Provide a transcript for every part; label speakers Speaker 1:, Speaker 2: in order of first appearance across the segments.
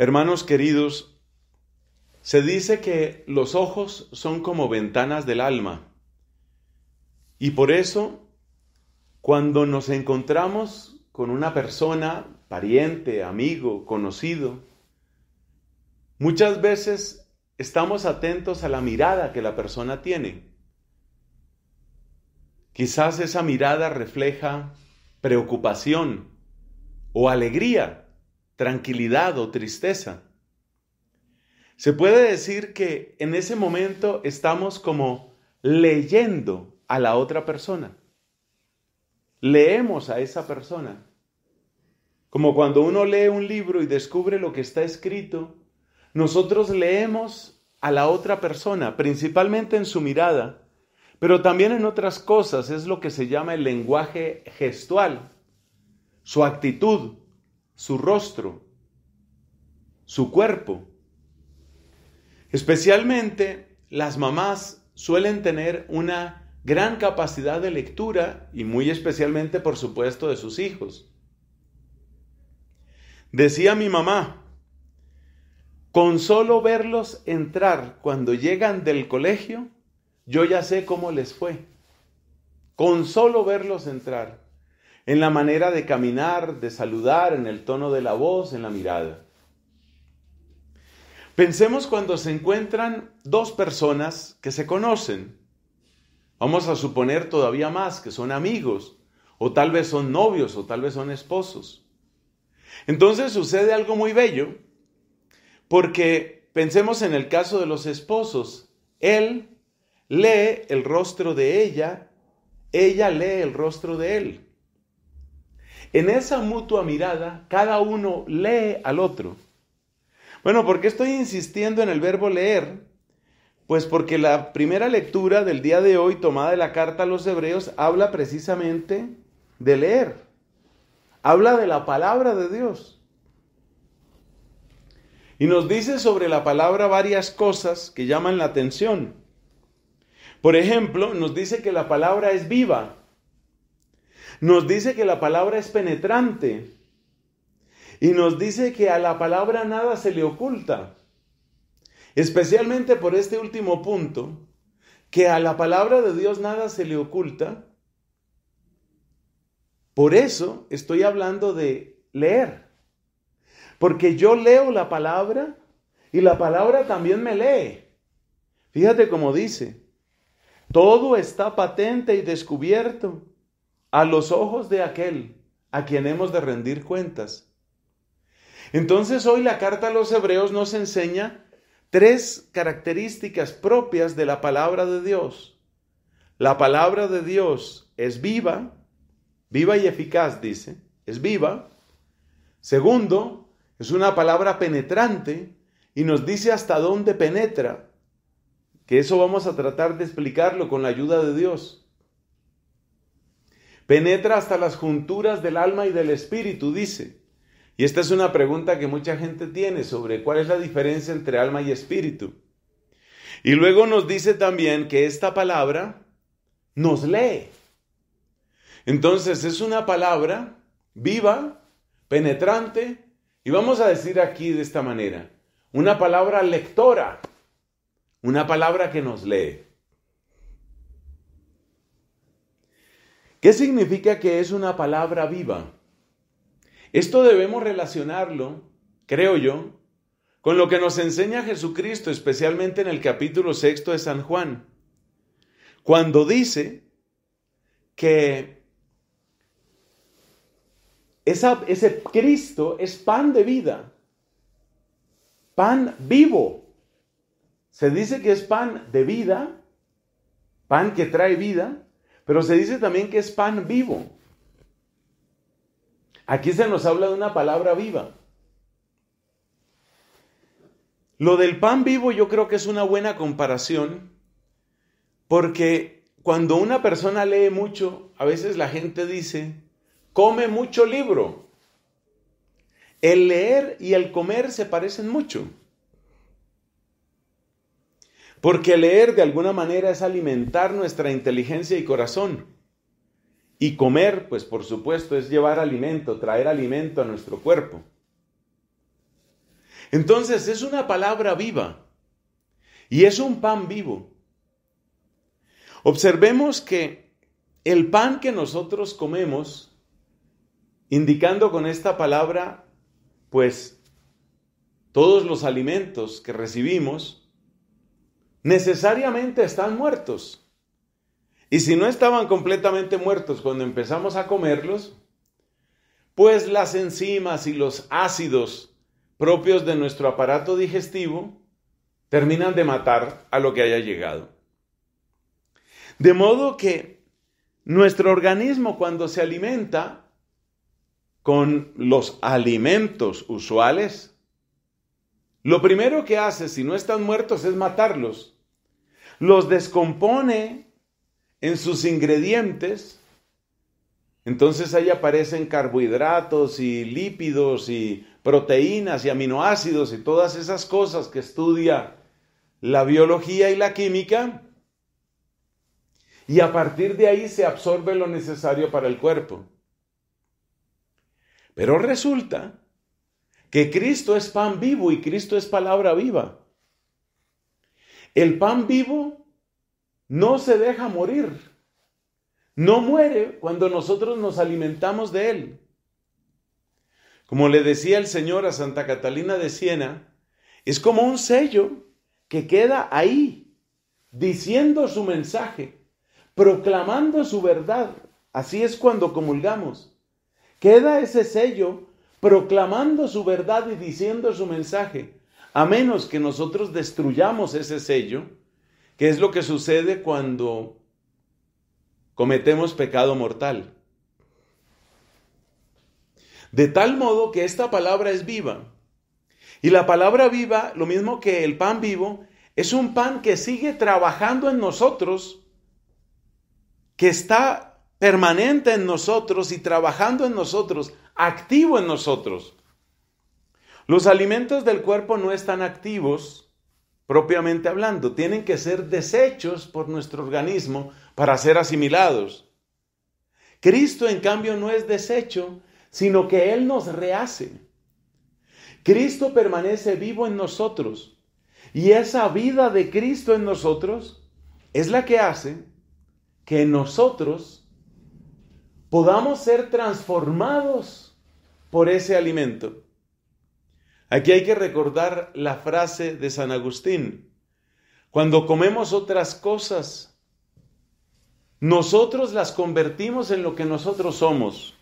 Speaker 1: Hermanos queridos, se dice que los ojos son como ventanas del alma. Y por eso, cuando nos encontramos con una persona, pariente, amigo, conocido, muchas veces estamos atentos a la mirada que la persona tiene. Quizás esa mirada refleja preocupación o alegría tranquilidad o tristeza. Se puede decir que en ese momento estamos como leyendo a la otra persona. Leemos a esa persona. Como cuando uno lee un libro y descubre lo que está escrito, nosotros leemos a la otra persona, principalmente en su mirada, pero también en otras cosas, es lo que se llama el lenguaje gestual, su actitud, su rostro, su cuerpo. Especialmente las mamás suelen tener una gran capacidad de lectura y muy especialmente, por supuesto, de sus hijos. Decía mi mamá, con solo verlos entrar cuando llegan del colegio, yo ya sé cómo les fue. Con solo verlos entrar en la manera de caminar, de saludar, en el tono de la voz, en la mirada. Pensemos cuando se encuentran dos personas que se conocen. Vamos a suponer todavía más que son amigos, o tal vez son novios, o tal vez son esposos. Entonces sucede algo muy bello, porque pensemos en el caso de los esposos. Él lee el rostro de ella, ella lee el rostro de él. En esa mutua mirada, cada uno lee al otro. Bueno, ¿por qué estoy insistiendo en el verbo leer? Pues porque la primera lectura del día de hoy, tomada de la carta a los hebreos, habla precisamente de leer. Habla de la palabra de Dios. Y nos dice sobre la palabra varias cosas que llaman la atención. Por ejemplo, nos dice que la palabra es viva, nos dice que la palabra es penetrante y nos dice que a la palabra nada se le oculta. Especialmente por este último punto, que a la palabra de Dios nada se le oculta. Por eso estoy hablando de leer. Porque yo leo la palabra y la palabra también me lee. Fíjate cómo dice, todo está patente y descubierto a los ojos de aquel a quien hemos de rendir cuentas. Entonces hoy la carta a los hebreos nos enseña tres características propias de la palabra de Dios. La palabra de Dios es viva, viva y eficaz, dice, es viva. Segundo, es una palabra penetrante y nos dice hasta dónde penetra, que eso vamos a tratar de explicarlo con la ayuda de Dios. Penetra hasta las junturas del alma y del espíritu, dice. Y esta es una pregunta que mucha gente tiene sobre cuál es la diferencia entre alma y espíritu. Y luego nos dice también que esta palabra nos lee. Entonces es una palabra viva, penetrante, y vamos a decir aquí de esta manera, una palabra lectora, una palabra que nos lee. ¿Qué significa que es una palabra viva? Esto debemos relacionarlo, creo yo, con lo que nos enseña Jesucristo, especialmente en el capítulo sexto de San Juan, cuando dice que ese Cristo es pan de vida, pan vivo. Se dice que es pan de vida, pan que trae vida, pero se dice también que es pan vivo. Aquí se nos habla de una palabra viva. Lo del pan vivo yo creo que es una buena comparación porque cuando una persona lee mucho, a veces la gente dice, come mucho libro. El leer y el comer se parecen mucho. Porque leer de alguna manera es alimentar nuestra inteligencia y corazón. Y comer, pues por supuesto, es llevar alimento, traer alimento a nuestro cuerpo. Entonces es una palabra viva y es un pan vivo. Observemos que el pan que nosotros comemos, indicando con esta palabra, pues todos los alimentos que recibimos, necesariamente están muertos. Y si no estaban completamente muertos cuando empezamos a comerlos, pues las enzimas y los ácidos propios de nuestro aparato digestivo terminan de matar a lo que haya llegado. De modo que nuestro organismo cuando se alimenta con los alimentos usuales, lo primero que hace si no están muertos es matarlos. Los descompone en sus ingredientes. Entonces ahí aparecen carbohidratos y lípidos y proteínas y aminoácidos y todas esas cosas que estudia la biología y la química. Y a partir de ahí se absorbe lo necesario para el cuerpo. Pero resulta que Cristo es pan vivo y Cristo es palabra viva. El pan vivo no se deja morir, no muere cuando nosotros nos alimentamos de él. Como le decía el Señor a Santa Catalina de Siena, es como un sello que queda ahí, diciendo su mensaje, proclamando su verdad. Así es cuando comulgamos. Queda ese sello proclamando su verdad y diciendo su mensaje, a menos que nosotros destruyamos ese sello, que es lo que sucede cuando cometemos pecado mortal. De tal modo que esta palabra es viva. Y la palabra viva, lo mismo que el pan vivo, es un pan que sigue trabajando en nosotros, que está permanente en nosotros y trabajando en nosotros activo en nosotros. Los alimentos del cuerpo no están activos, propiamente hablando, tienen que ser desechos por nuestro organismo para ser asimilados. Cristo, en cambio, no es desecho, sino que Él nos rehace. Cristo permanece vivo en nosotros y esa vida de Cristo en nosotros es la que hace que nosotros podamos ser transformados por ese alimento. Aquí hay que recordar la frase de San Agustín. Cuando comemos otras cosas, nosotros las convertimos en lo que nosotros somos.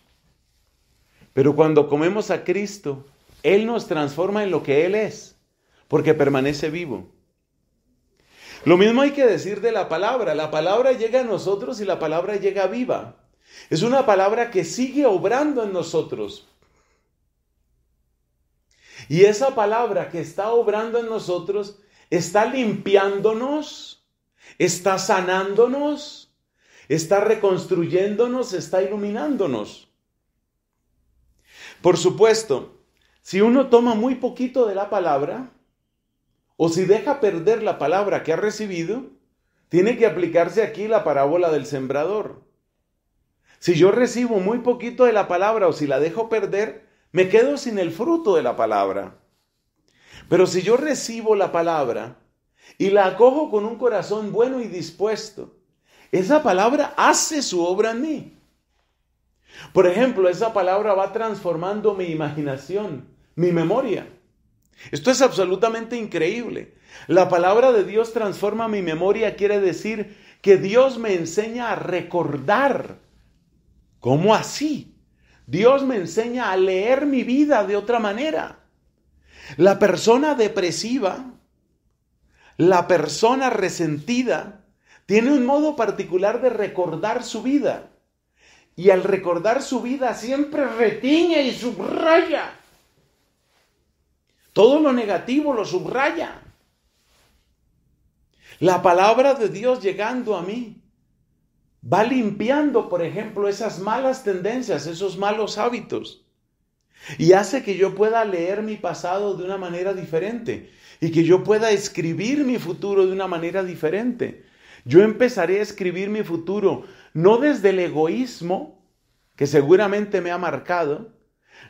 Speaker 1: Pero cuando comemos a Cristo, Él nos transforma en lo que Él es, porque permanece vivo. Lo mismo hay que decir de la palabra. La palabra llega a nosotros y la palabra llega viva. Es una palabra que sigue obrando en nosotros, y esa palabra que está obrando en nosotros está limpiándonos, está sanándonos, está reconstruyéndonos, está iluminándonos. Por supuesto, si uno toma muy poquito de la palabra, o si deja perder la palabra que ha recibido, tiene que aplicarse aquí la parábola del sembrador. Si yo recibo muy poquito de la palabra o si la dejo perder, me quedo sin el fruto de la palabra. Pero si yo recibo la palabra y la acojo con un corazón bueno y dispuesto, esa palabra hace su obra en mí. Por ejemplo, esa palabra va transformando mi imaginación, mi memoria. Esto es absolutamente increíble. La palabra de Dios transforma mi memoria, quiere decir que Dios me enseña a recordar. ¿Cómo así? Dios me enseña a leer mi vida de otra manera. La persona depresiva, la persona resentida, tiene un modo particular de recordar su vida. Y al recordar su vida siempre retiña y subraya. Todo lo negativo lo subraya. La palabra de Dios llegando a mí va limpiando, por ejemplo, esas malas tendencias, esos malos hábitos. Y hace que yo pueda leer mi pasado de una manera diferente y que yo pueda escribir mi futuro de una manera diferente. Yo empezaré a escribir mi futuro no desde el egoísmo, que seguramente me ha marcado,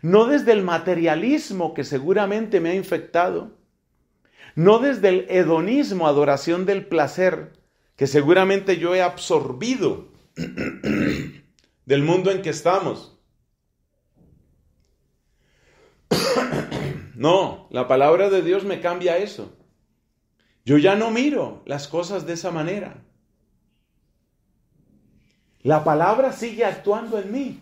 Speaker 1: no desde el materialismo, que seguramente me ha infectado, no desde el hedonismo, adoración del placer, que seguramente yo he absorbido del mundo en que estamos. No, la palabra de Dios me cambia eso. Yo ya no miro las cosas de esa manera. La palabra sigue actuando en mí.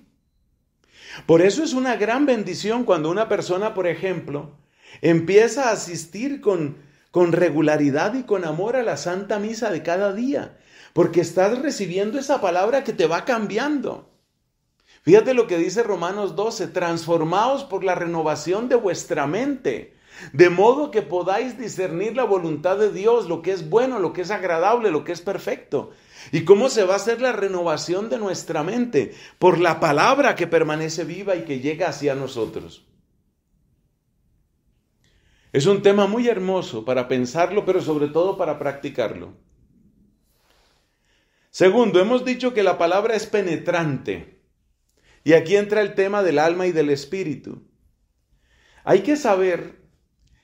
Speaker 1: Por eso es una gran bendición cuando una persona, por ejemplo, empieza a asistir con con regularidad y con amor a la Santa Misa de cada día, porque estás recibiendo esa palabra que te va cambiando. Fíjate lo que dice Romanos 12, transformaos por la renovación de vuestra mente, de modo que podáis discernir la voluntad de Dios, lo que es bueno, lo que es agradable, lo que es perfecto. ¿Y cómo se va a hacer la renovación de nuestra mente? Por la palabra que permanece viva y que llega hacia nosotros. Es un tema muy hermoso para pensarlo, pero sobre todo para practicarlo. Segundo, hemos dicho que la palabra es penetrante. Y aquí entra el tema del alma y del espíritu. Hay que saber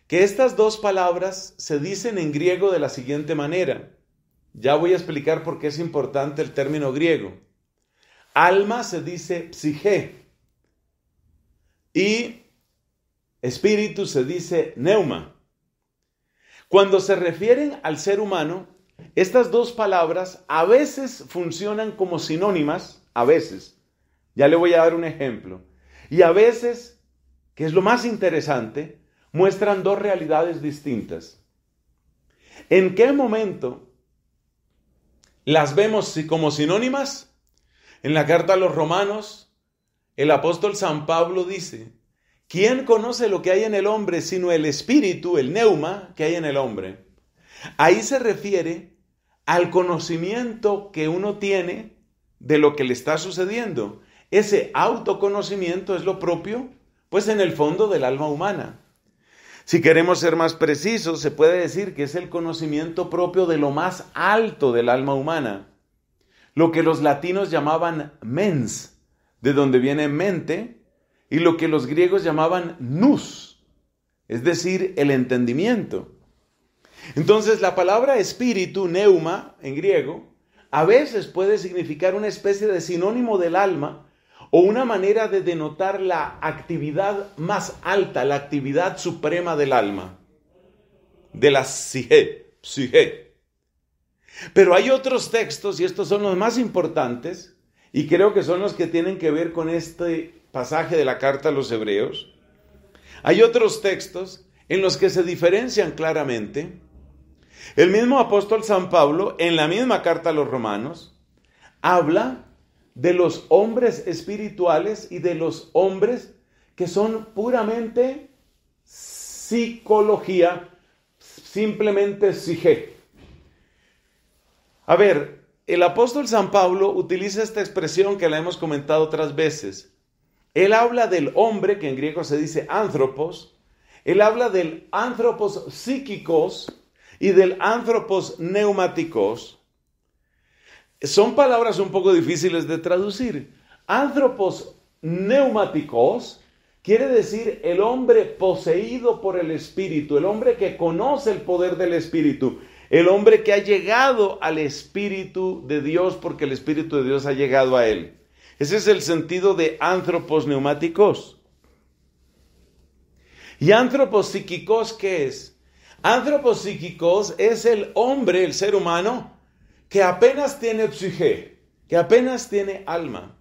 Speaker 1: que estas dos palabras se dicen en griego de la siguiente manera. Ya voy a explicar por qué es importante el término griego. Alma se dice psiche. y Espíritu se dice neuma. Cuando se refieren al ser humano, estas dos palabras a veces funcionan como sinónimas, a veces. Ya le voy a dar un ejemplo. Y a veces, que es lo más interesante, muestran dos realidades distintas. ¿En qué momento las vemos como sinónimas? En la carta a los romanos, el apóstol San Pablo dice, ¿Quién conoce lo que hay en el hombre sino el espíritu, el neuma, que hay en el hombre? Ahí se refiere al conocimiento que uno tiene de lo que le está sucediendo. Ese autoconocimiento es lo propio, pues en el fondo del alma humana. Si queremos ser más precisos, se puede decir que es el conocimiento propio de lo más alto del alma humana, lo que los latinos llamaban mens, de donde viene mente, y lo que los griegos llamaban nous, es decir, el entendimiento. Entonces la palabra espíritu, neuma, en griego, a veces puede significar una especie de sinónimo del alma o una manera de denotar la actividad más alta, la actividad suprema del alma, de la psique, psique. Pero hay otros textos, y estos son los más importantes, y creo que son los que tienen que ver con este pasaje de la carta a los hebreos, hay otros textos en los que se diferencian claramente. El mismo apóstol San Pablo, en la misma carta a los romanos, habla de los hombres espirituales y de los hombres que son puramente psicología, simplemente psique. A ver, el apóstol San Pablo utiliza esta expresión que la hemos comentado otras veces. Él habla del hombre, que en griego se dice anthropos, él habla del anthropos psíquicos y del anthropos neumáticos. Son palabras un poco difíciles de traducir. Anthropos neumáticos quiere decir el hombre poseído por el espíritu, el hombre que conoce el poder del espíritu, el hombre que ha llegado al espíritu de Dios porque el espíritu de Dios ha llegado a él. Ese es el sentido de antropos neumáticos. ¿Y antropos psíquicos qué es? Antroposíquicos psíquicos es el hombre, el ser humano, que apenas tiene psique, que apenas tiene alma.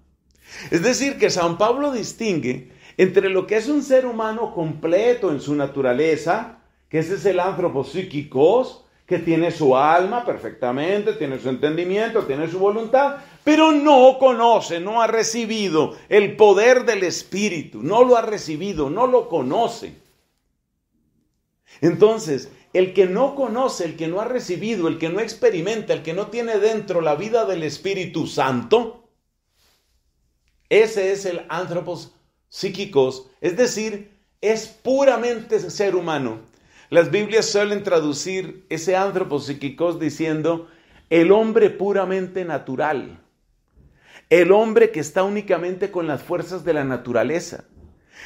Speaker 1: Es decir, que San Pablo distingue entre lo que es un ser humano completo en su naturaleza, que ese es el antropos psíquicos, que tiene su alma perfectamente, tiene su entendimiento, tiene su voluntad, pero no conoce, no ha recibido el poder del Espíritu, no lo ha recibido, no lo conoce. Entonces, el que no conoce, el que no ha recibido, el que no experimenta, el que no tiene dentro la vida del Espíritu Santo, ese es el ántropos psíquicos, es decir, es puramente ser humano las Biblias suelen traducir ese psíquicos diciendo el hombre puramente natural, el hombre que está únicamente con las fuerzas de la naturaleza.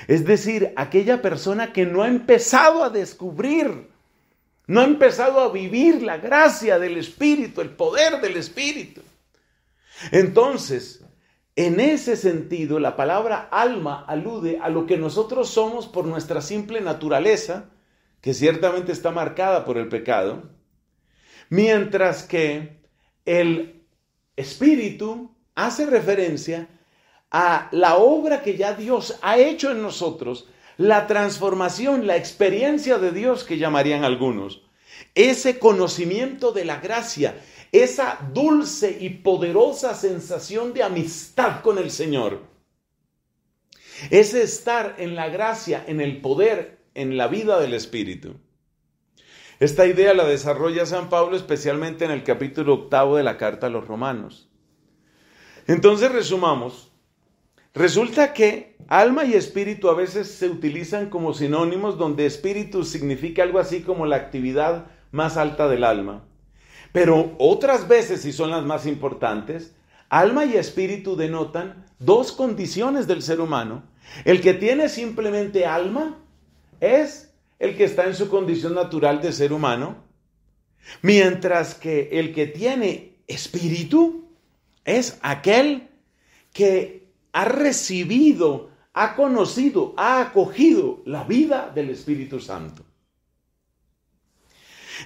Speaker 1: Es decir, aquella persona que no ha empezado a descubrir, no ha empezado a vivir la gracia del Espíritu, el poder del Espíritu. Entonces, en ese sentido, la palabra alma alude a lo que nosotros somos por nuestra simple naturaleza, que ciertamente está marcada por el pecado, mientras que el espíritu hace referencia a la obra que ya Dios ha hecho en nosotros, la transformación, la experiencia de Dios que llamarían algunos, ese conocimiento de la gracia, esa dulce y poderosa sensación de amistad con el Señor, ese estar en la gracia, en el poder, en la vida del Espíritu. Esta idea la desarrolla San Pablo especialmente en el capítulo octavo de la carta a los romanos. Entonces resumamos, resulta que alma y espíritu a veces se utilizan como sinónimos donde espíritu significa algo así como la actividad más alta del alma. Pero otras veces, y son las más importantes, alma y espíritu denotan dos condiciones del ser humano. El que tiene simplemente alma es el que está en su condición natural de ser humano, mientras que el que tiene espíritu es aquel que ha recibido, ha conocido, ha acogido la vida del Espíritu Santo.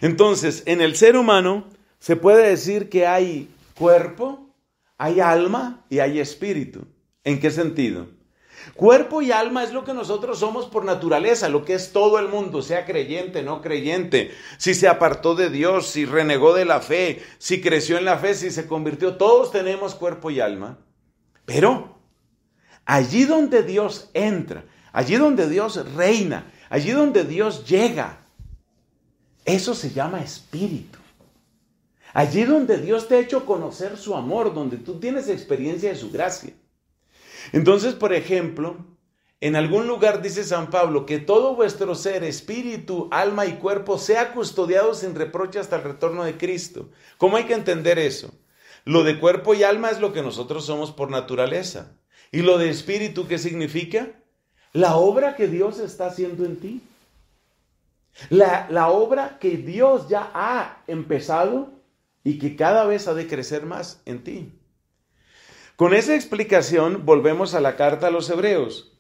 Speaker 1: Entonces, en el ser humano se puede decir que hay cuerpo, hay alma y hay espíritu. ¿En qué sentido? Cuerpo y alma es lo que nosotros somos por naturaleza, lo que es todo el mundo, sea creyente, no creyente, si se apartó de Dios, si renegó de la fe, si creció en la fe, si se convirtió, todos tenemos cuerpo y alma. Pero allí donde Dios entra, allí donde Dios reina, allí donde Dios llega, eso se llama espíritu. Allí donde Dios te ha hecho conocer su amor, donde tú tienes experiencia de su gracia. Entonces, por ejemplo, en algún lugar dice San Pablo que todo vuestro ser, espíritu, alma y cuerpo sea custodiado sin reproche hasta el retorno de Cristo. ¿Cómo hay que entender eso? Lo de cuerpo y alma es lo que nosotros somos por naturaleza. ¿Y lo de espíritu qué significa? La obra que Dios está haciendo en ti. La, la, obra que Dios ya ha empezado y que cada vez ha de crecer más en ti. Con esa explicación volvemos a la carta a los hebreos.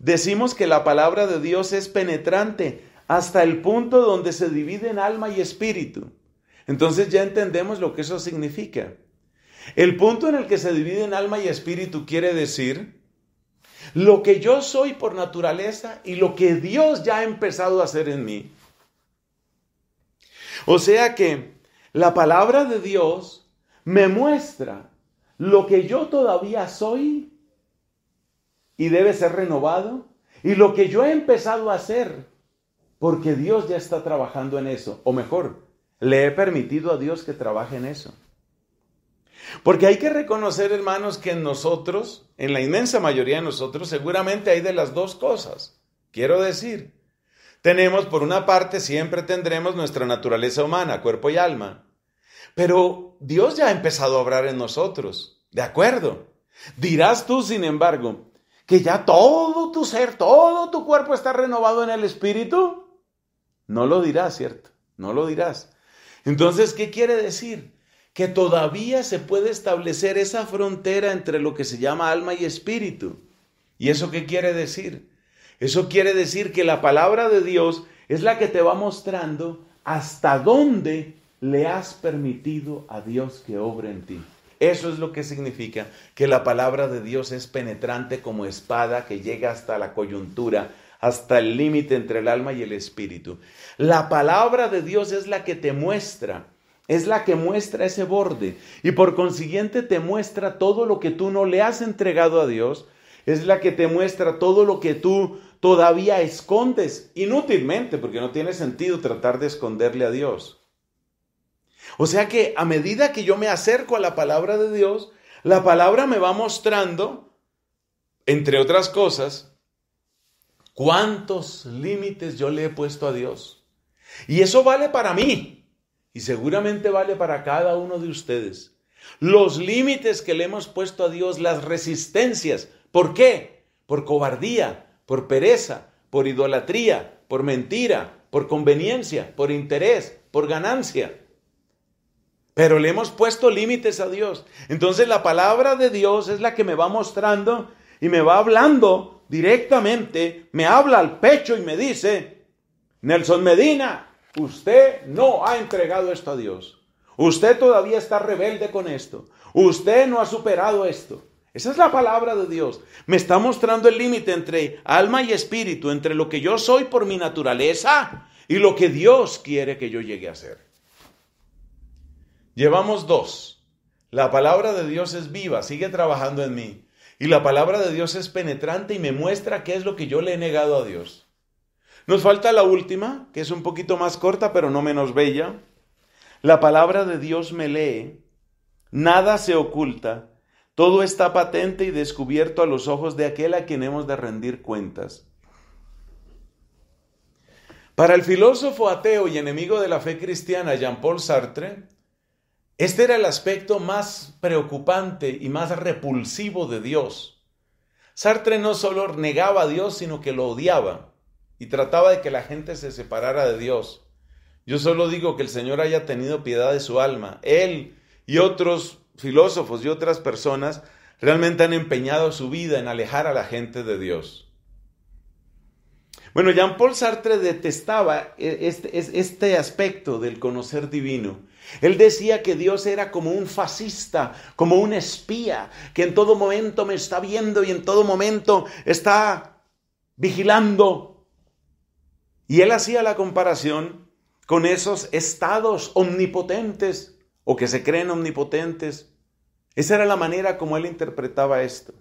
Speaker 1: Decimos que la palabra de Dios es penetrante hasta el punto donde se divide en alma y espíritu. Entonces ya entendemos lo que eso significa. El punto en el que se divide en alma y espíritu quiere decir lo que yo soy por naturaleza y lo que Dios ya ha empezado a hacer en mí. O sea que la palabra de Dios me muestra lo que yo todavía soy y debe ser renovado y lo que yo he empezado a hacer, porque Dios ya está trabajando en eso, o mejor, le he permitido a Dios que trabaje en eso. Porque hay que reconocer, hermanos, que en nosotros, en la inmensa mayoría de nosotros, seguramente hay de las dos cosas. Quiero decir, tenemos, por una parte, siempre tendremos nuestra naturaleza humana, cuerpo y alma. Pero Dios ya ha empezado a obrar en nosotros, ¿de acuerdo? Dirás tú, sin embargo, que ya todo tu ser, todo tu cuerpo está renovado en el Espíritu. No lo dirás, ¿cierto? No lo dirás. Entonces, ¿qué quiere decir? Que todavía se puede establecer esa frontera entre lo que se llama alma y espíritu. ¿Y eso qué quiere decir? Eso quiere decir que la palabra de Dios es la que te va mostrando hasta dónde le has permitido a Dios que obre en ti. Eso es lo que significa que la palabra de Dios es penetrante como espada que llega hasta la coyuntura, hasta el límite entre el alma y el espíritu. La palabra de Dios es la que te muestra, es la que muestra ese borde y por consiguiente te muestra todo lo que tú no le has entregado a Dios, es la que te muestra todo lo que tú todavía escondes inútilmente porque no tiene sentido tratar de esconderle a Dios. O sea que a medida que yo me acerco a la palabra de Dios, la palabra me va mostrando, entre otras cosas, cuántos límites yo le he puesto a Dios. Y eso vale para mí y seguramente vale para cada uno de ustedes. Los límites que le hemos puesto a Dios, las resistencias. ¿Por qué? Por cobardía, por pereza, por idolatría, por mentira, por conveniencia, por interés, por ganancia. Pero le hemos puesto límites a Dios. Entonces la palabra de Dios es la que me va mostrando y me va hablando directamente, me habla al pecho y me dice, Nelson Medina, usted no ha entregado esto a Dios. Usted todavía está rebelde con esto. Usted no ha superado esto. Esa es la palabra de Dios. Me está mostrando el límite entre alma y espíritu, entre lo que yo soy por mi naturaleza y lo que Dios quiere que yo llegue a ser. Llevamos dos. La palabra de Dios es viva, sigue trabajando en mí. Y la palabra de Dios es penetrante y me muestra qué es lo que yo le he negado a Dios. Nos falta la última, que es un poquito más corta, pero no menos bella. La palabra de Dios me lee. Nada se oculta. Todo está patente y descubierto a los ojos de aquel a quien hemos de rendir cuentas. Para el filósofo ateo y enemigo de la fe cristiana Jean-Paul Sartre, este era el aspecto más preocupante y más repulsivo de Dios. Sartre no solo negaba a Dios, sino que lo odiaba y trataba de que la gente se separara de Dios. Yo solo digo que el Señor haya tenido piedad de su alma. Él y otros filósofos y otras personas realmente han empeñado su vida en alejar a la gente de Dios. Bueno, Jean-Paul Sartre detestaba e-, este, este aspecto del conocer divino él decía que Dios era como un fascista, como un espía, que en todo momento me está viendo y en todo momento está vigilando. Y él hacía la comparación con esos estados omnipotentes o que se creen omnipotentes. Esa era la manera como él interpretaba esto.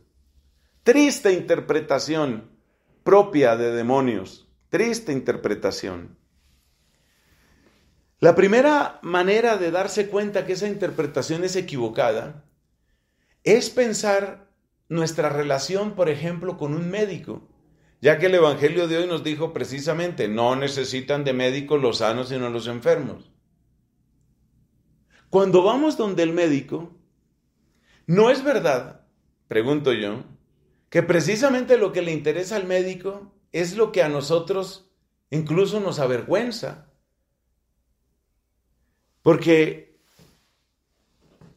Speaker 1: Triste interpretación propia de demonios, triste interpretación. La primera manera de darse cuenta que esa interpretación es equivocada es pensar nuestra relación, por ejemplo, con un médico, ya que el Evangelio de hoy nos dijo precisamente, no necesitan de médicos los sanos sino los enfermos. Cuando vamos donde el médico, ¿no es verdad, pregunto yo, que precisamente lo que le interesa al médico es lo que a nosotros incluso nos avergüenza? Porque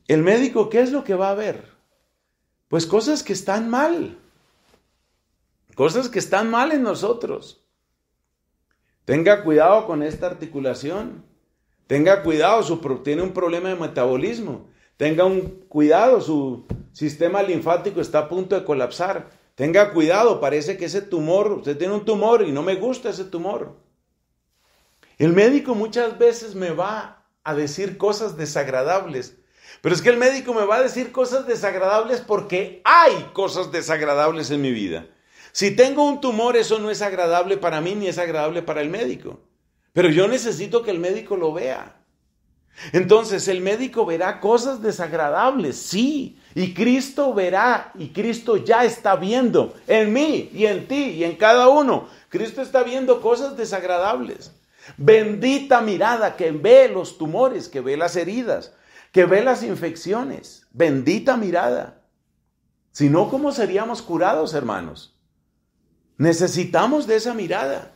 Speaker 1: el médico, ¿qué es lo que va a ver? Pues cosas que están mal, cosas que están mal en nosotros. Tenga cuidado con esta articulación, tenga cuidado, su, tiene un problema de metabolismo, tenga un cuidado, su sistema linfático está a punto de colapsar, tenga cuidado, parece que ese tumor, usted tiene un tumor y no me gusta ese tumor. El médico muchas veces me va a decir cosas desagradables. Pero es que el médico me va a decir cosas desagradables porque hay cosas desagradables en mi vida. Si tengo un tumor, eso no es agradable para mí ni es agradable para el médico. Pero yo necesito que el médico lo vea. Entonces el médico verá cosas desagradables, sí, y Cristo verá, y Cristo ya está viendo en mí y en ti y en cada uno. Cristo está viendo cosas desagradables. Bendita mirada que ve los tumores, que ve las heridas, que ve las infecciones. Bendita mirada. Si no, ¿cómo seríamos curados, hermanos? Necesitamos de esa mirada.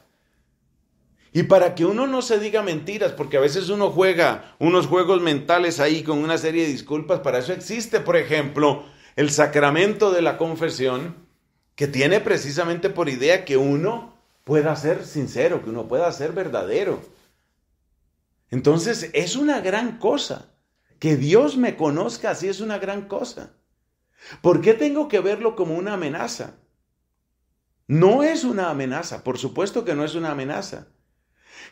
Speaker 1: Y para que uno no se diga mentiras, porque a veces uno juega unos juegos mentales ahí con una serie de disculpas, para eso existe, por ejemplo, el sacramento de la confesión, que tiene precisamente por idea que uno pueda ser sincero, que uno pueda ser verdadero. Entonces es una gran cosa. Que Dios me conozca así es una gran cosa. ¿Por qué tengo que verlo como una amenaza? No es una amenaza, por supuesto que no es una amenaza.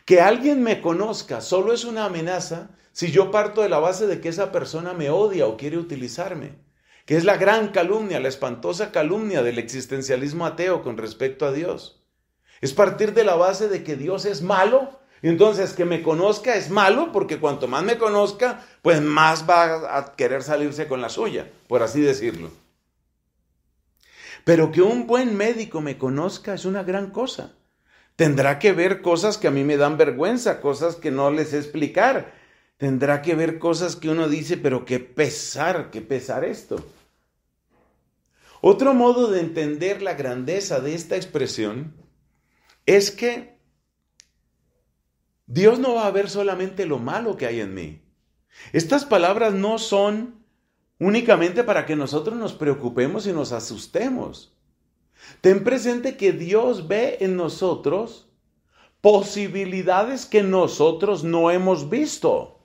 Speaker 1: Que alguien me conozca solo es una amenaza si yo parto de la base de que esa persona me odia o quiere utilizarme, que es la gran calumnia, la espantosa calumnia del existencialismo ateo con respecto a Dios. Es partir de la base de que Dios es malo. Y entonces que me conozca es malo porque cuanto más me conozca, pues más va a querer salirse con la suya, por así decirlo. Pero que un buen médico me conozca es una gran cosa. Tendrá que ver cosas que a mí me dan vergüenza, cosas que no les explicar. Tendrá que ver cosas que uno dice, pero qué pesar, qué pesar esto. Otro modo de entender la grandeza de esta expresión es que Dios no va a ver solamente lo malo que hay en mí. Estas palabras no son únicamente para que nosotros nos preocupemos y nos asustemos. Ten presente que Dios ve en nosotros posibilidades que nosotros no hemos visto.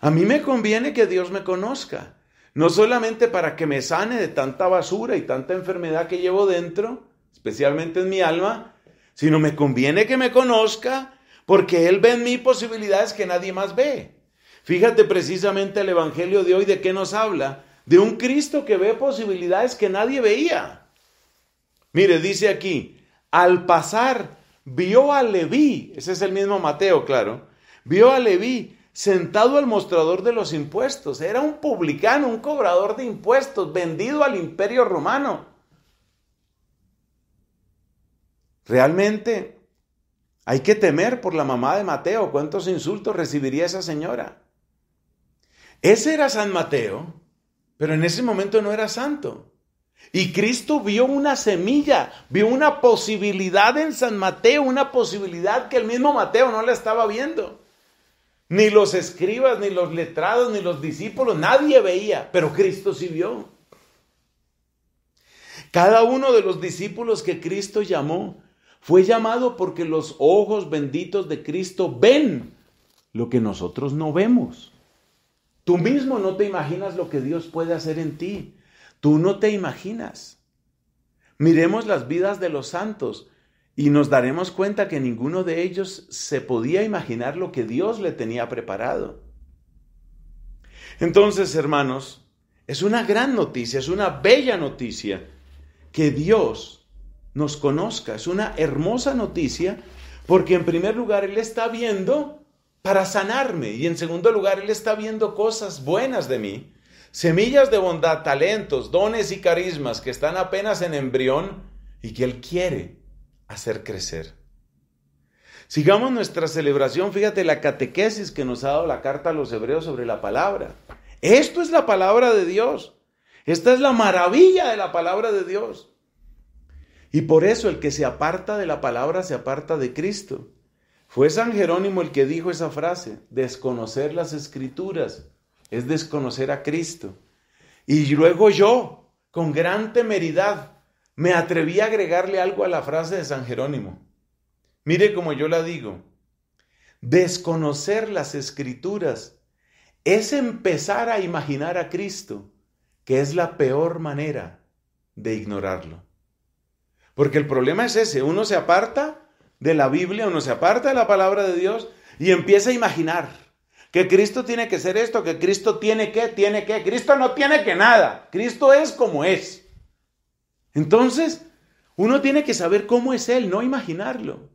Speaker 1: A mí me conviene que Dios me conozca, no solamente para que me sane de tanta basura y tanta enfermedad que llevo dentro, especialmente en mi alma, sino me conviene que me conozca porque Él ve en mí posibilidades que nadie más ve. Fíjate precisamente el Evangelio de hoy de qué nos habla, de un Cristo que ve posibilidades que nadie veía. Mire, dice aquí, al pasar vio a Leví, ese es el mismo Mateo, claro, vio a Leví sentado al mostrador de los impuestos, era un publicano, un cobrador de impuestos, vendido al imperio romano. Realmente hay que temer por la mamá de Mateo. ¿Cuántos insultos recibiría esa señora? Ese era San Mateo, pero en ese momento no era santo. Y Cristo vio una semilla, vio una posibilidad en San Mateo, una posibilidad que el mismo Mateo no la estaba viendo. Ni los escribas, ni los letrados, ni los discípulos, nadie veía, pero Cristo sí vio. Cada uno de los discípulos que Cristo llamó fue llamado porque los ojos benditos de Cristo ven lo que nosotros no vemos. Tú mismo no te imaginas lo que Dios puede hacer en ti. Tú no te imaginas. Miremos las vidas de los santos y nos daremos cuenta que ninguno de ellos se podía imaginar lo que Dios le tenía preparado. Entonces, hermanos, es una gran noticia, es una bella noticia que Dios nos conozca. Es una hermosa noticia porque en primer lugar Él está viendo para sanarme y en segundo lugar Él está viendo cosas buenas de mí. Semillas de bondad, talentos, dones y carismas que están apenas en embrión y que Él quiere hacer crecer. Sigamos nuestra celebración, fíjate la catequesis que nos ha dado la carta a los hebreos sobre la palabra. Esto es la palabra de Dios. Esta es la maravilla de la palabra de Dios. Y por eso el que se aparta de la palabra se aparta de Cristo. Fue San Jerónimo el que dijo esa frase, desconocer las escrituras es desconocer a Cristo. Y luego yo, con gran temeridad, me atreví a agregarle algo a la frase de San Jerónimo. Mire como yo la digo, desconocer las escrituras es empezar a imaginar a Cristo, que es la peor manera de ignorarlo. Porque el problema es ese, uno se aparta de la Biblia, uno se aparta de la palabra de Dios y empieza a imaginar que Cristo tiene que ser esto, que Cristo tiene que, tiene que, Cristo no tiene que nada, Cristo es como es. Entonces, uno tiene que saber cómo es Él, no imaginarlo.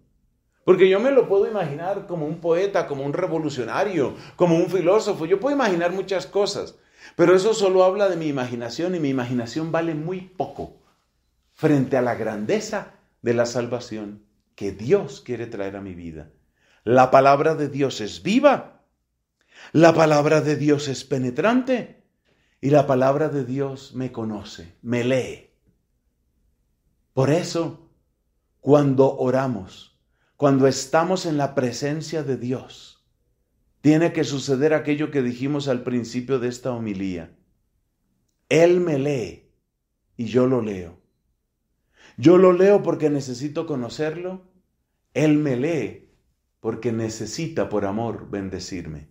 Speaker 1: Porque yo me lo puedo imaginar como un poeta, como un revolucionario, como un filósofo, yo puedo imaginar muchas cosas, pero eso solo habla de mi imaginación y mi imaginación vale muy poco frente a la grandeza de la salvación que Dios quiere traer a mi vida. La palabra de Dios es viva, la palabra de Dios es penetrante y la palabra de Dios me conoce, me lee. Por eso, cuando oramos, cuando estamos en la presencia de Dios, tiene que suceder aquello que dijimos al principio de esta homilía. Él me lee y yo lo leo. Yo lo leo porque necesito conocerlo. Él me lee porque necesita por amor bendecirme.